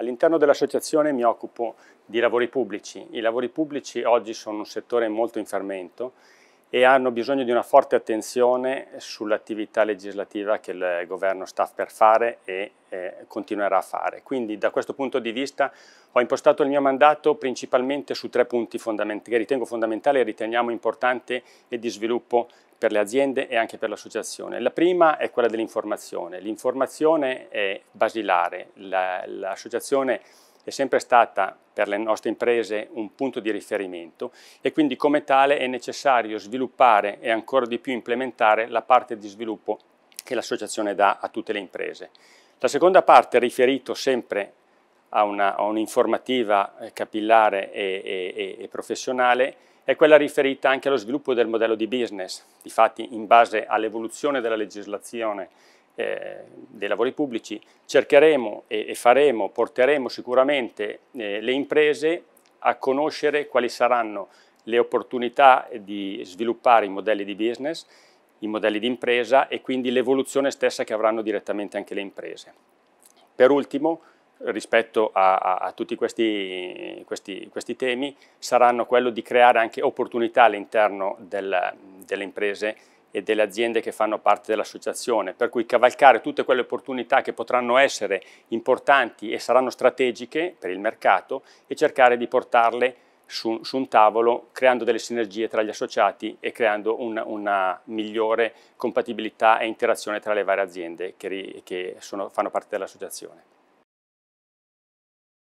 All'interno dell'associazione mi occupo di lavori pubblici. I lavori pubblici oggi sono un settore molto in fermento e hanno bisogno di una forte attenzione sull'attività legislativa che il governo sta per fare e eh, continuerà a fare. Quindi da questo punto di vista ho impostato il mio mandato principalmente su tre punti fondamentali, che ritengo fondamentali e riteniamo importanti e di sviluppo per le aziende e anche per l'associazione. La prima è quella dell'informazione. L'informazione è basilare, l'associazione la, è sempre stata per le nostre imprese un punto di riferimento e quindi come tale è necessario sviluppare e ancora di più implementare la parte di sviluppo che l'associazione dà a tutte le imprese. La seconda parte è riferita sempre a, un'informativa eh, capillare e, e, e professionale è quella riferita anche allo sviluppo del modello di business. Difatti, in base all'evoluzione della legislazione eh, dei lavori pubblici, cercheremo e, e faremo, porteremo sicuramente eh, le imprese a conoscere quali saranno le opportunità di sviluppare i modelli di business, i modelli di impresa e quindi l'evoluzione stessa che avranno direttamente anche le imprese. Per ultimo, rispetto a, a, a tutti questi, questi, questi, temi, saranno quello di creare anche opportunità all'interno del, delle imprese e delle aziende che fanno parte dell'associazione, per cui cavalcare tutte quelle opportunità che potranno essere importanti e saranno strategiche per il mercato e cercare di portarle su, su un tavolo creando delle sinergie tra gli associati e creando un, una migliore compatibilità e interazione tra le varie aziende che, che sono, fanno parte dell'associazione.